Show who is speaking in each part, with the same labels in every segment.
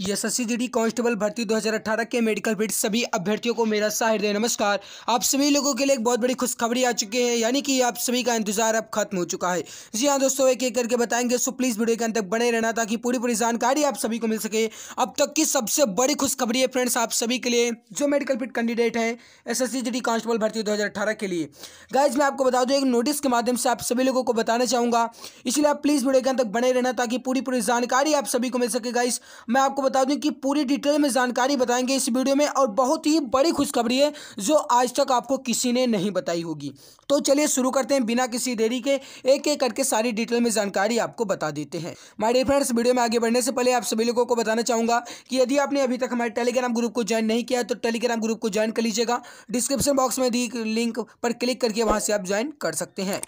Speaker 1: यशस्वी जी constable भर्ती 2018 के medical fit सभी अभ्यर्थियों को मेरा साहिर नमस्कार आप सभी लोगों के लिए एक बहुत बड़ी खुशखबरी आ चुकी है यानी कि आप सभी का इंतजार अब खत्म हो चुका है जी हाँ दोस्तों एक एक करके बताएंगे सो प्लीज़ वीडियो के अंत तक बने रहना ताकि पूरी पूरी जानकारी आप सभी को मिल सके अब तक की सबसे बड़ी खुशखबरी है फ्रेंड्स आप सभी के लिए जो मेडिकल फिट कैंडिडेट हैं एस एस कांस्टेबल भर्ती दो के लिए गाइज मैं आपको बता दूँ एक नोटिस के माध्यम से आप सभी लोगों को बताना चाहूँगा इसलिए आप प्लीज़ वीडियो के अंत तक बने रहना ताकि पूरी पूरी जानकारी आप सभी को मिल सके गाइज मैं आपको बता दूं कि पूरी डिटेल में जानकारी बताएंगे इस वीडियो में और बहुत ही बड़ी खुशखबरी है जो आज तक आपको किसी ने नहीं बताई होगी तो चलिए शुरू करते हैं बिना किसी देरी के एक एक करके सारी डिटेल में जानकारी आपको बता देते हैं माय डियर फ्रेंड्स वीडियो में आगे बढ़ने से पहले आप सभी लोगों को बताना चाहूंगा कि यदि आपने अभी तक हमारे टेलीग्राम ग्रुप को ज्वाइन नहीं किया तो टेलीग्राम ग्रुप को ज्वाइन कर लीजिएगा डिस्क्रिप्शन बॉक्स में दी लिंक पर क्लिक करके वहाँ से आप ज्वाइन कर सकते हैं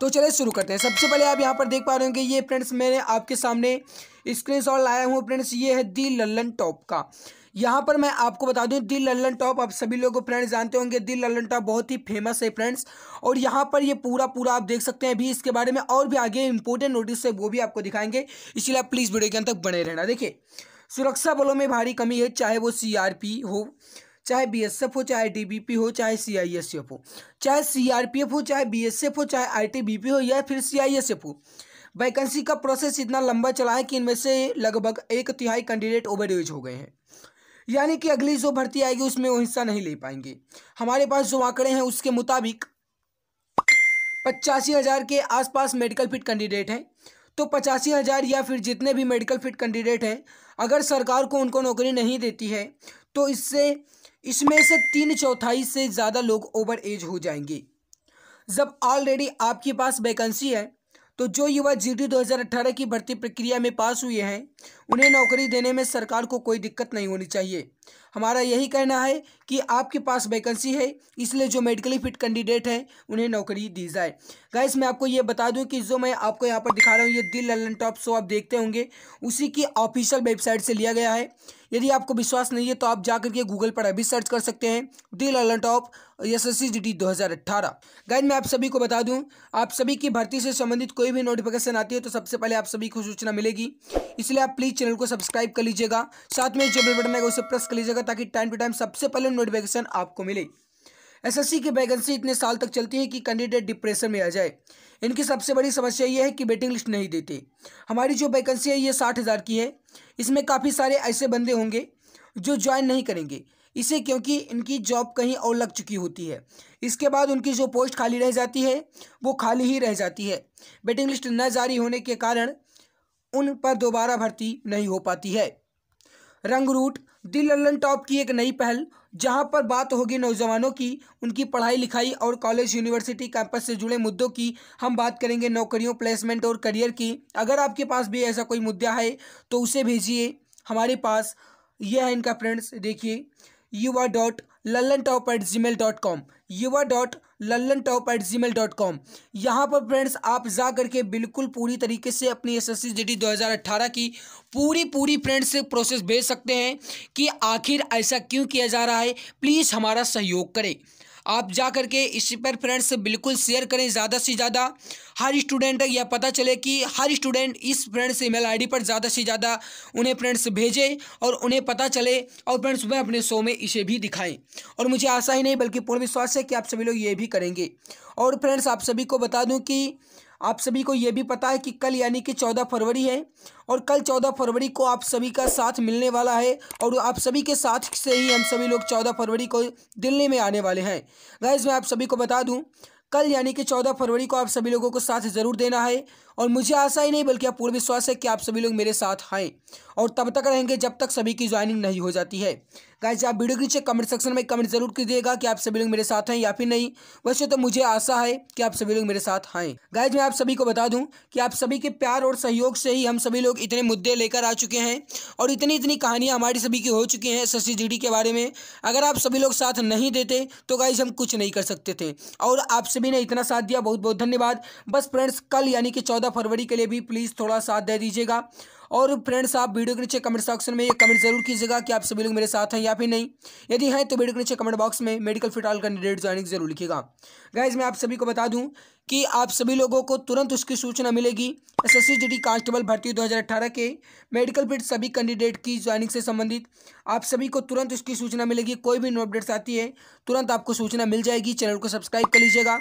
Speaker 1: तो चलिए शुरू करते हैं सबसे पहले आप यहाँ पर देख पा रहे होंगे ये फ्रेंड्स मैंने आपके सामने स्क्रीन शॉट लाया हूँ फ्रेंड्स ये है दी लल्लन टॉप का यहाँ पर मैं आपको बता दूँ दिल लल्लन टॉप आप सभी लोगों फ्रेंड्स जानते होंगे दिल लल्लन टॉप बहुत ही फेमस है फ्रेंड्स और यहाँ पर ये पूरा पूरा आप देख सकते हैं अभी इसके बारे में और भी आगे इंपॉर्टेंट नोटिस है वो भी आपको दिखाएंगे इसीलिए आप प्लीज़ वीडियो के अंत तक बने रहना देखिए सुरक्षा बलों में भारी कमी है चाहे वो सी हो चाहे बीएसएफ हो चाहे आईटीबीपी हो चाहे सीआईएसएफ हो चाहे सीआरपीएफ हो चाहे बीएसएफ हो चाहे आईटीबीपी हो या फिर सीआईएसएफ हो वैकेंसी का प्रोसेस इतना लंबा चला है कि इनमें से लगभग एक तिहाई कैंडिडेट ओवर एज हो गए हैं यानी कि अगली जो भर्ती आएगी उसमें वो हिस्सा नहीं ले पाएंगे हमारे पास जो आंकड़े हैं उसके मुताबिक पचासी हज़ार के आसपास मेडिकल फिट कैंडिडेट हैं तो पचासी हज़ार या फिर जितने भी मेडिकल फिट कैंडिडेट हैं अगर सरकार को उनको नौकरी नहीं देती है तो इससे इसमें से तीन चौथाई से ज़्यादा लोग ओवर एज हो जाएंगे जब ऑलरेडी आपके पास वैकेंसी है तो जो युवा जी डी की भर्ती प्रक्रिया में पास हुए हैं उन्हें नौकरी देने में सरकार को कोई दिक्कत नहीं होनी चाहिए हमारा यही कहना है कि आपके पास वैकेंसी है इसलिए जो मेडिकली फिट कैंडिडेट है उन्हें नौकरी दी जाए गैस मैं आपको ये बता दूं कि जो मैं आपको यहाँ पर दिखा रहा हूँ ये दिल ललन टॉप शो आप देखते होंगे उसी की ऑफिशियल वेबसाइट से लिया गया है यदि आपको विश्वास नहीं है तो आप जाकर के गूगल पर अभी सर्च कर सकते हैं the Lallantop S S C G D मैं आप सभी को बता दूँ आप सभी की भर्ती से संबंधित कोई भी नोटिफिकेशन आती है तो सबसे पहले आप सभी को सूचना मिलेगी इसलिए आप प्लीज़ चैनल को सब्सक्राइब कर लीजिएगा साथ में जो बेल बटन है उसे प्रेस कर लीजिएगा ताकि टाइम टू टाइम सबसे पहले नोटिफिकेशन आपको मिले एसएससी की वैकेंसी इतने साल तक चलती है कि कैंडिडेट डिप्रेशन में आ जाए इनकी सबसे बड़ी समस्या ये है कि वेटिंग लिस्ट नहीं देते हमारी जो वैकेंसी है ये साठ हज़ार की है इसमें काफ़ी सारे ऐसे बंदे होंगे जो ज्वाइन नहीं करेंगे इसे क्योंकि इनकी जॉब कहीं और लग चुकी होती है इसके बाद उनकी जो पोस्ट खाली रह जाती है वो खाली ही रह जाती है वेटिंग लिस्ट न जारी होने के कारण उन पर दोबारा भर्ती नहीं हो पाती है रंग रूट दिल लल्लन टॉप की एक नई पहल जहां पर बात होगी नौजवानों की उनकी पढ़ाई लिखाई और कॉलेज यूनिवर्सिटी कैंपस से जुड़े मुद्दों की हम बात करेंगे नौकरियों प्लेसमेंट और करियर की अगर आपके पास भी ऐसा कोई मुद्दा है तो उसे भेजिए हमारे पास यह है इनका फ्रेंड्स देखिए Yuva dot Lallantop at Gmail dot com Yuva dot Lallantop at Gmail dot com यहाँ पर फ्रेंड्स आप जा करके बिल्कुल पूरी तरीके से अपनी एस एस सी डी दो हज़ार अट्ठारह की पूरी पूरी फ्रेंड्स से प्रोसेस भेज सकते हैं कि आखिर ऐसा क्यों किया जा रहा है प्लीज़ हमारा सहयोग करें आप जा कर के इस पर फ्रेंड्स बिल्कुल शेयर करें ज़्यादा से ज़्यादा हर स्टूडेंट तक यह पता चले कि हर स्टूडेंट इस फ्रेंड्स ईमेल आईडी पर ज़्यादा से ज़्यादा उन्हें फ्रेंड्स भेजें और उन्हें पता चले और फ्रेंड्स वह अपने शो में इसे भी दिखाएं और मुझे आशा ही नहीं बल्कि पूर्ण विश्वास है कि आप सभी लोग ये भी करेंगे और फ्रेंड्स आप सभी को बता दूँ कि आप सभी को ये भी पता है कि कल यानी कि चौदह फरवरी है और कल चौदह फरवरी को आप सभी का साथ मिलने वाला है और आप सभी के साथ से ही हम सभी लोग चौदह फरवरी को दिल्ली में आने वाले हैं गैस मैं आप सभी को बता दूँ कल यानी कि चौदह फरवरी को आप सभी लोगों को साथ ज़रूर देना है और मुझे आशा ही नहीं बल्कि आप पूर्ण विश्वास है कि आप सभी लोग मेरे साथ आएँ और तब तक रहेंगे जब तक सभी की ज्वाइनिंग नहीं हो जाती है गाइज आप वीडियो के नीचे कमेंट सेक्शन में कमेंट जरूर कीजिएगा कि आप सभी लोग मेरे साथ हैं या फिर नहीं वैसे तो मुझे आशा है कि आप सभी लोग मेरे साथ आएँ गाइज मैं आप सभी को बता दूं कि आप सभी के प्यार और सहयोग से ही हम सभी लोग इतने मुद्दे लेकर आ चुके हैं और इतनी इतनी कहानियाँ हमारी सभी की हो चुकी हैं शशि जी के बारे में अगर आप सभी लोग साथ नहीं देते तो गाइज हम कुछ नहीं कर सकते थे और आप सभी ने इतना साथ दिया बहुत बहुत धन्यवाद बस फ्रेंड्स कल यानी कि चौदह चौदह फरवरी के लिए भी प्लीज़ थोड़ा साथ दे दीजिएगा और फ्रेंड्स आप वीडियो के नीचे कमेंट सेक्शन में ये कमेंट जरूर कीजिएगा कि आप सभी लोग मेरे साथ हैं या फिर नहीं यदि हैं तो वीडियो के नीचे कमेंट बॉक्स में मेडिकल फिटॉल कैंडिडेट ज्वाइनिंग जरूर लिखिएगा गाइज मैं आप सभी को बता दूँ कि आप सभी लोगों को तुरंत उसकी सूचना मिलेगी एस एस कांस्टेबल भर्ती 2018 के मेडिकल फिट सभी कैंडिडेट की ज्वाइनिंग से संबंधित आप सभी को तुरंत उसकी सूचना मिलेगी कोई भी नो अपडेट्स आती है तुरंत आपको सूचना मिल जाएगी चैनल को सब्सक्राइब कर लीजिएगा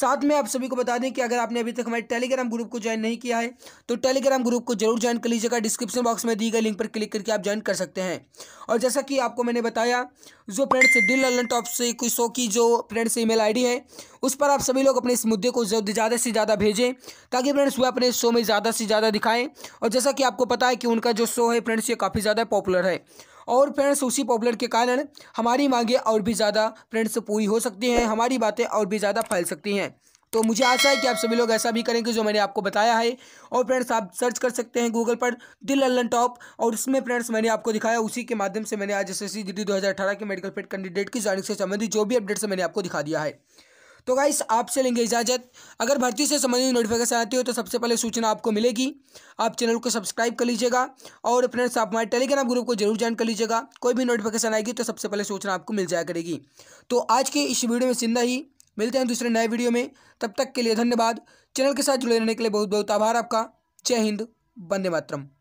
Speaker 1: साथ में आप सभी को बता दें कि अगर आपने अभी तक हमारे टेलीग्राम ग्रुप को ज्वाइन नहीं किया है तो टेलीग्राम ग्रुप को जरूर ज्वाइन कर लीजिएगा लीजिएगा डिस्क्रिप्शन बॉक्स में दी गई लिंक पर क्लिक करके आप ज्वाइन कर सकते हैं और जैसा कि आपको मैंने बताया जो फ्रेंड्स दिल ललन टॉप से कोई शो की जो फ्रेंड्स ईमेल आईडी है उस पर आप सभी लोग अपने इस मुद्दे को ज़्यादा से ज़्यादा भेजें ताकि फ्रेंड्स वह अपने शो में ज़्यादा से ज़्यादा दिखाएं और जैसा कि आपको पता है कि उनका जो शो है फ्रेंड्स ये काफ़ी ज़्यादा पॉपुलर है और फ्रेंड्स उसी पॉपुलर के कारण हमारी मांगें और भी ज़्यादा फ्रेंड्स पूरी हो सकती हैं हमारी बातें और भी ज़्यादा फैल सकती हैं तो मुझे आशा है कि आप सभी लोग ऐसा भी करेंगे जो मैंने आपको बताया है और फ्रेंड्स आप सर्च कर सकते हैं गूगल पर दिल अल्लन टॉप और उसमें फ्रेंड्स मैंने आपको दिखाया उसी के माध्यम से मैंने आज एस एस सी के मेडिकल फेड कैंडिडेट की जानक से संबंधित जो भी अपडेट्स मैंने आपको दिखा दिया है तो गाइस आपसे लेंगे इजाज़त अगर भर्ती से संबंधित नोटिफिकेशन आती हो तो सबसे पहले सूचना आपको मिलेगी आप चैनल को सब्सक्राइब कर लीजिएगा और फ्रेंड्स आप हमारे टेलीग्राम ग्रुप को जरूर ज्वाइन कर लीजिएगा कोई भी नोटिफिकेशन आएगी तो सबसे पहले सूचना आपको मिल जाया करेगी तो आज के इस वीडियो में जिंदा ही मिलते हैं दूसरे नए वीडियो में तब तक के लिए धन्यवाद चैनल के साथ जुड़े रहने के लिए बहुत बहुत आभार आपका जय हिंद वंदे मातरम